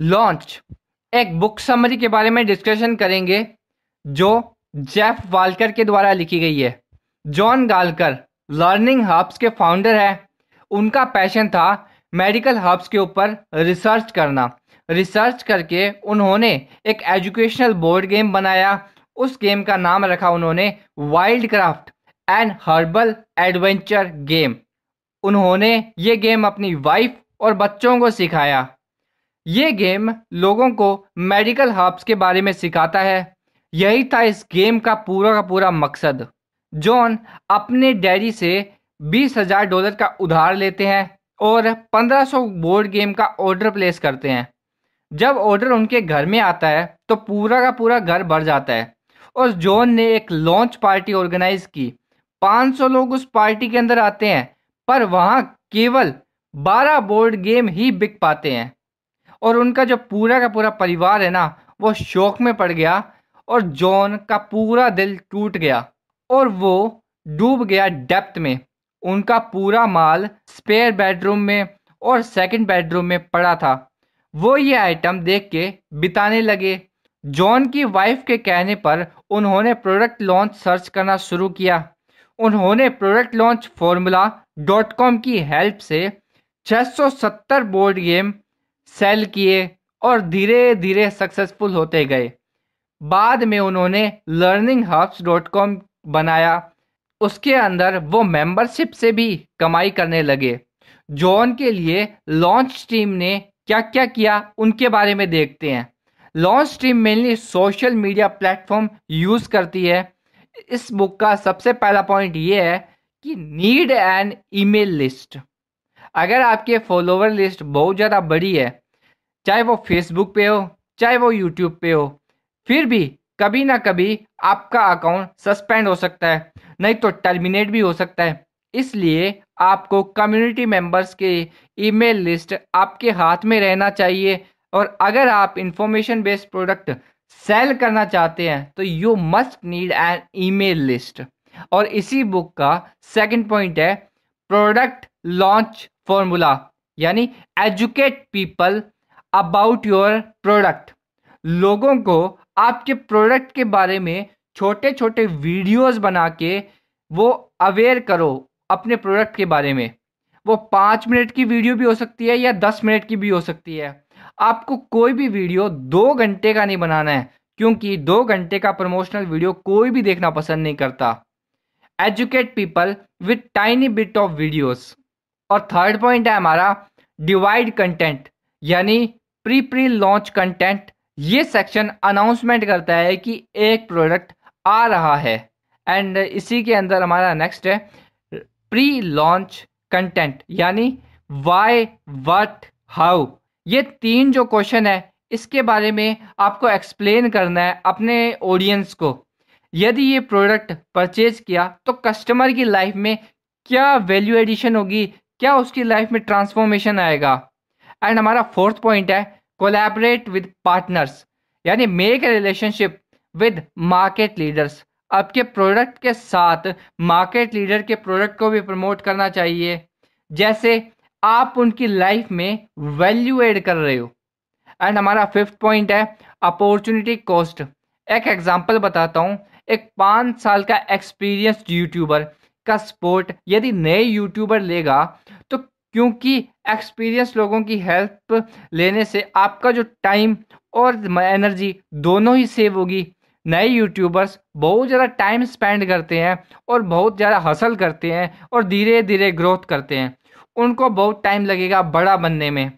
launch एक book summary के बारे में डिस्कशन करेंगे जो जेफ वालकर के द्वारा लिखी गई है जॉन गालकर लर्निंग हब्स के फाउंडर हैं उनका पैशन था मेडिकल हब्स के ऊपर रिसर्च करना रिसर्च करके उन्होंने एक एजुकेशनल बोर्ड गेम बनाया उस गेम का नाम रखा उन्होंने wild craft and herbal adventure game उन्होंने ये गेम अपनी वाइफ और बच्चों को सिखाया ये गेम लोगों को मेडिकल हर्ब्स के बारे में सिखाता है यही था इस गेम का पूरा का पूरा मकसद जॉन अपने डैडी से बीस हजार डॉलर का उधार लेते हैं और 1500 बोर्ड गेम का ऑर्डर प्लेस करते हैं जब ऑर्डर उनके घर में आता है तो पूरा का पूरा घर भर जाता है और जॉन ने एक लॉन्च पार्टी ऑर्गेनाइज की 500 लोग उस पार्टी के अंदर आते हैं पर वहाँ केवल 12 बोर्ड गेम ही बिक पाते हैं और उनका जो पूरा का पूरा परिवार है ना वो शौक में पड़ गया और जॉन का पूरा दिल टूट गया और वो डूब गया डेप्थ में उनका पूरा माल स्पेयर बेडरूम में और सेकंड बेडरूम में पड़ा था वो ये आइटम देख के बिताने लगे जॉन की वाइफ के कहने पर उन्होंने प्रोडक्ट लॉन्च सर्च करना शुरू किया उन्होंने product launch formula dot com की हेल्प से 670 बोर्ड गेम सेल किए और धीरे धीरे सक्सेसफुल होते गए बाद में उन्होंने लर्निंग हब्स डॉट कॉम बनाया उसके अंदर वो मेंबरशिप से भी कमाई करने लगे जॉन के लिए लॉन्च टीम ने क्या क्या किया उनके बारे में देखते हैं launch team mainly social media platform use करती है इस बुक का सबसे पहला पॉइंट ये है कि नीड एन ईमेल लिस्ट अगर आपके फॉलोवर लिस्ट बहुत ज़्यादा बड़ी है चाहे वो फेसबुक पे हो चाहे वो यूट्यूब पे हो फिर भी कभी ना कभी आपका अकाउंट सस्पेंड हो सकता है नहीं तो टर्मिनेट भी हो सकता है इसलिए आपको कम्युनिटी मेंबर्स के ईमेल लिस्ट आपके हाथ में रहना चाहिए और अगर आप इंफॉर्मेशन बेस्ड प्रोडक्ट सेल करना चाहते हैं तो you must need an email list और इसी बुक का सेकंड पॉइंट है प्रोडक्ट लॉन्च फॉर्मूला यानी educate people about your product लोगों को आपके प्रोडक्ट के बारे में छोटे छोटे वीडियोस बना के वो अवेयर करो अपने प्रोडक्ट के बारे में वो पाँच मिनट की वीडियो भी हो सकती है या दस मिनट की भी हो सकती है आपको कोई भी वीडियो दो घंटे का नहीं बनाना है क्योंकि दो घंटे का प्रमोशनल वीडियो कोई भी देखना पसंद नहीं करता educate people with tiny bit of videos और थर्ड पॉइंट है हमारा डिवाइड कंटेंट यानी प्री प्री लॉन्च कंटेंट ये सेक्शन अनाउंसमेंट करता है कि एक प्रोडक्ट आ रहा है एंड इसी के अंदर हमारा नेक्स्ट है प्री लॉन्च कंटेंट यानी वाई वट हाउ ये तीन जो क्वेश्चन है इसके बारे में आपको एक्सप्लेन करना है अपने ऑडियंस को यदि ये प्रोडक्ट परचेज किया तो कस्टमर की लाइफ में क्या वैल्यू एडिशन होगी क्या उसकी लाइफ में ट्रांसफॉर्मेशन आएगा एंड हमारा फोर्थ पॉइंट है कोलैबोरेट विद पार्टनर्स यानी make a relationship with market leaders आपके प्रोडक्ट के साथ मार्केट लीडर के प्रोडक्ट को भी प्रमोट करना चाहिए जैसे आप उनकी लाइफ में वैल्यू एड कर रहे हो एंड हमारा फिफ्थ पॉइंट है अपॉर्चुनिटी कॉस्ट एक एग्जांपल बताता हूँ एक पाँच साल का एक्सपीरियंस यूट्यूबर का सपोर्ट यदि नए यूट्यूबर लेगा तो क्योंकि एक्सपीरियंस लोगों की हेल्प लेने से आपका जो टाइम और एनर्जी दोनों ही सेव होगी नए यूट्यूबर्स बहुत ज़्यादा टाइम स्पेंड करते हैं और बहुत ज़्यादा हसल करते हैं और धीरे धीरे ग्रोथ करते हैं उनको बहुत टाइम लगेगा बड़ा बनने में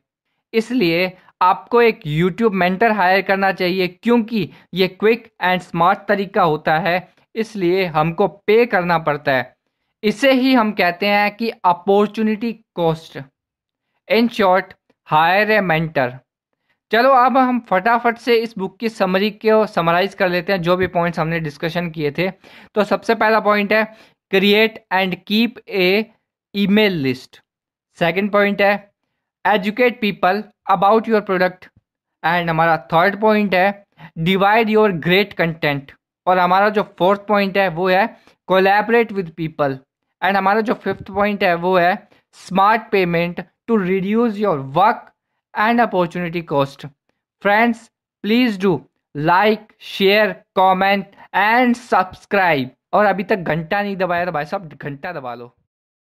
इसलिए आपको एक यूट्यूब मेंटर हायर करना चाहिए क्योंकि ये क्विक एंड स्मार्ट तरीका होता है इसलिए हमको पे करना पड़ता है इसे ही हम कहते हैं कि opportunity cost in short hire a mentor चलो अब हम फटाफट से इस बुक की समरी को समराइज कर लेते हैं जो भी पॉइंट्स हमने डिस्कशन किए थे तो सबसे पहला पॉइंट है create and keep a email list second point है educate people about your product and हमारा थर्ड पॉइंट है डिवाइड योर ग्रेट कंटेंट और हमारा जो फोर्थ पॉइंट है वो है कोलैबोरेट विद पीपल एंड हमारा जो फिफ्थ पॉइंट है वो है smart payment to reduce your work and opportunity cost friends please do like share comment and subscribe और अभी तक घंटा नहीं दबाया तो भाई साहब घंटा दबा लो